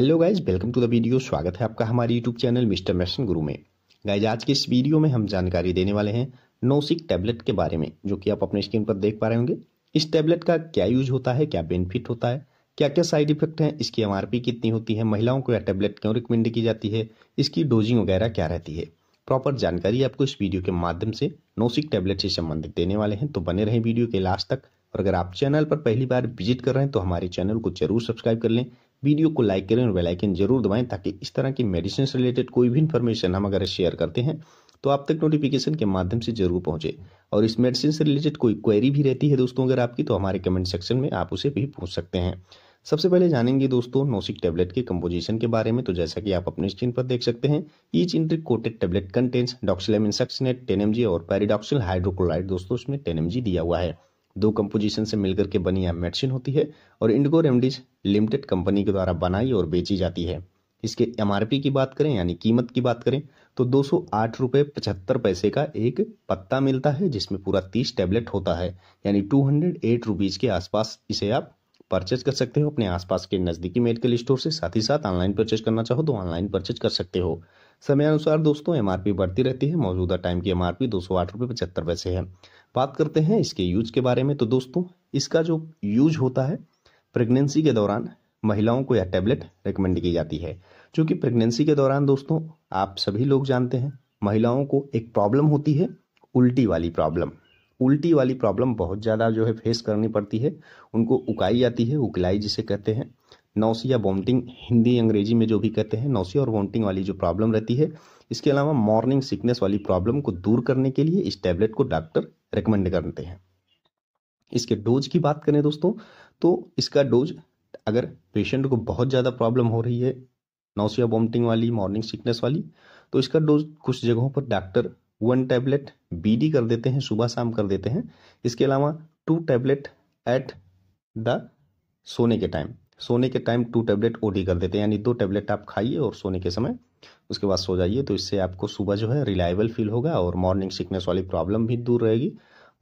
hello guys welcome to the video स्वागत है आपका हमारे यूट्यूब चैनल मिस्टर मैशन गुरु में गाइज आज के इस वीडियो में हम जानकारी देने वाले हैं नोसिक टैबलेट के बारे में जो कि आप अपने स्क्रीन पर देख पा रहे होंगे इस टैबलेट का क्या यूज होता है क्या बेनिफिट होता है क्या क्या साइड इफेक्ट हैं इसकी एम कितनी होती है महिलाओं को यह टैबलेट क्यों रिकमेंड की जाती है इसकी डोजिंग वगैरह क्या रहती है प्रॉपर जानकारी आपको इस वीडियो के माध्यम से नोसिक टैबलेट से संबंधित देने वाले हैं तो बने रहे वीडियो के लास्ट तक और अगर आप चैनल पर पहली बार विजिट कर रहे हैं तो हमारे चैनल को जरूर सब्सक्राइब कर लें वीडियो को लाइक करें और बेलाइकन जरूर दबाएं ताकि इस तरह की मेडिसिन से रिलेटेड कोई भी इन्फॉर्मेशन हम अगर शेयर करते हैं तो आप तक नोटिफिकेशन के माध्यम से जरूर पहुंचे और इस मेडिसिन से रिलेटेड कोई क्वेरी भी रहती है दोस्तों अगर आपकी तो हमारे कमेंट सेक्शन में आप उसे भी पूछ सकते हैं सबसे पहले जानेंगे दोस्तों नोसिक टेबलेट के कम्पोजिशन के बारे में तो जैसा कि आप अपने स्क्रीन पर देख सकते हैं each enteric coated tablet contents doxylamine succinate ten और पेरीडॉक्सिल हाइड्रोक्लोराइड दोस्तों उसमें टेन दिया हुआ है दो कंपोजिशन से मिलकर के बनी यह मेडिसिन होती है और इंडिगो रेमडीज लिमिटेड कंपनी के द्वारा बनाई और बेची जाती है इसके एम की बात करें यानी कीमत की बात करें तो दो सौ पैसे का एक पत्ता मिलता है जिसमें पूरा 30 टैबलेट होता है यानी टू हंड्रेड के आसपास इसे आप परचेज कर सकते हो अपने आसपास के नज़दीकी मेडिकल स्टोर से साथ ही साथ ऑनलाइन परचेज करना चाहो तो ऑनलाइन परचेज कर सकते हो समयानुसार दोस्तों एमआरपी बढ़ती रहती है मौजूदा टाइम की एमआरपी दो सौ आठ रुपये पचहत्तर पैसे है बात करते हैं इसके यूज के बारे में तो दोस्तों इसका जो यूज होता है प्रेगनेंसी के दौरान महिलाओं को यह टैबलेट रिकमेंड की जाती है क्योंकि प्रेगनेंसी के दौरान दोस्तों आप सभी लोग जानते हैं महिलाओं को एक प्रॉब्लम होती है उल्टी वाली प्रॉब्लम उल्टी वाली प्रॉब्लम बहुत ज़्यादा जो है फेस करनी पड़ती है उनको उकाई जाती है उकलाई जिसे कहते हैं नौसिया वॉमटिंग हिंदी अंग्रेजी में जो भी कहते हैं नौसिया और वॉमटिंग वाली जो प्रॉब्लम रहती है इसके अलावा मॉर्निंग सिकनेस वाली प्रॉब्लम को दूर करने के लिए इस टैबलेट को डॉक्टर रिकमेंड करते हैं इसके डोज की बात करें दोस्तों तो इसका डोज अगर पेशेंट को बहुत ज़्यादा प्रॉब्लम हो रही है नौसिया वॉमटिंग वाली मॉर्निंग सिकनेस वाली तो इसका डोज कुछ जगहों पर डॉक्टर वन टैबलेट बी कर देते हैं सुबह शाम कर देते हैं इसके अलावा टू टैबलेट एट द सोने के टाइम सोने के टाइम टू टैबलेट ओडी कर देते हैं यानी दो टैबलेट आप खाइए और सोने के समय उसके बाद सो जाइए तो इससे आपको सुबह जो है रिलायबल फील होगा और मॉर्निंग सिकनेस वाली प्रॉब्लम भी दूर रहेगी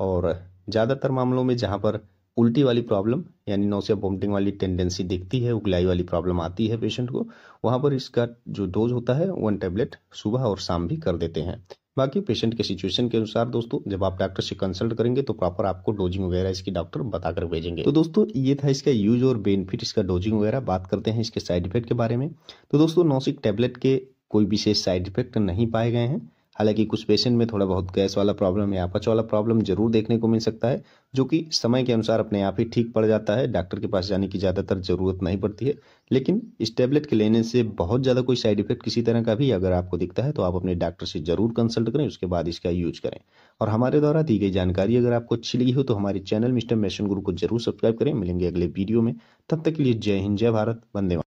और ज़्यादातर मामलों में जहाँ पर उल्टी वाली प्रॉब्लम यानी नौसिया वोमिटिंग वाली टेंडेंसी दिखती है उगलाई वाली प्रॉब्लम आती है पेशेंट को वहाँ पर इसका जो डोज होता है वन टैबलेट सुबह और शाम भी कर देते हैं बाकी पेशेंट के सिचुएशन के अनुसार दोस्तों जब आप डॉक्टर से कंसल्ट करेंगे तो प्रॉपर आपको डोजिंग वगैरह इसकी डॉक्टर बताकर भेजेंगे तो दोस्तों ये था इसका यूज और बेनिफिट इसका डोजिंग वगैरह बात करते हैं इसके साइड इफेक्ट के बारे में तो दोस्तों नौसिक टैबलेट के कोई विशेष साइड इफेक्ट नहीं पाए गए हैं हालांकि कुछ पेशेंट में थोड़ा बहुत गैस वाला प्रॉब्लम या अपच वाला प्रॉब्लम जरूर देखने को मिल सकता है जो कि समय के अनुसार अपने आप ही ठीक पड़ जाता है डॉक्टर के पास जाने की ज़्यादातर ज़रूरत नहीं पड़ती है लेकिन इस टैबलेट के लेने से बहुत ज़्यादा कोई साइड इफेक्ट किसी तरह का भी अगर आपको दिखता है तो आप अपने डॉक्टर से ज़रूर कंसल्ट करें उसके बाद इसका यूज करें और हमारे द्वारा दी गई जानकारी अगर आपको अच्छी लगी हो तो हमारे चैनल मिस्टर मैशन गुरु को जरूर सब्सक्राइब करें मिलेंगे अगले वीडियो में तब तक के लिए जय हिंद जय भारत वंदे